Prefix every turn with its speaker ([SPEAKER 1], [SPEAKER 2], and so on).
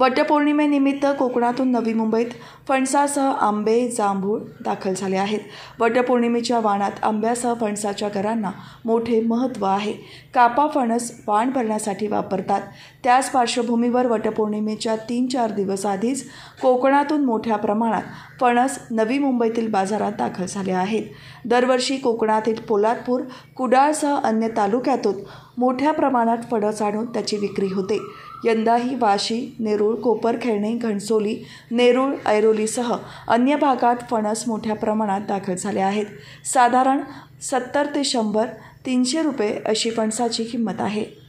[SPEAKER 1] वटपौर्णिमेनिमित्त कोकणातून नवी मुंबईत फणसासह आंबे जांभूळ दाखल झाले आहेत वटपौर्णिमेच्या वाणात आंब्यासह फणसाच्या घरांना मोठे महत्त्व आहे कापा फणस वाण भरण्यासाठी वापरतात त्याच पार्श्वभूमीवर वटपौर्णिमेच्या तीन चार दिवस आधीच कोकणातून मोठ्या प्रमाणात फणस नवी मुंबईतील बाजारात दाखल झाले आहेत दरवर्षी कोकणातील पोलादपूर कुडाळसह अन्य तालुक्यातून मोठ्या प्रमाणात फणस आणून त्याची विक्री होते यंदाही वाशी नेरूळ कोपरखेरणे घणसोली नेरूळ ऐरोलीसह अन्य भागात फणस मोठ्या प्रमाणात दाखल झाले आहेत साधारण सत्तर ते शंभर तीनशे रुपये
[SPEAKER 2] अशी फणसाची किंमत आहे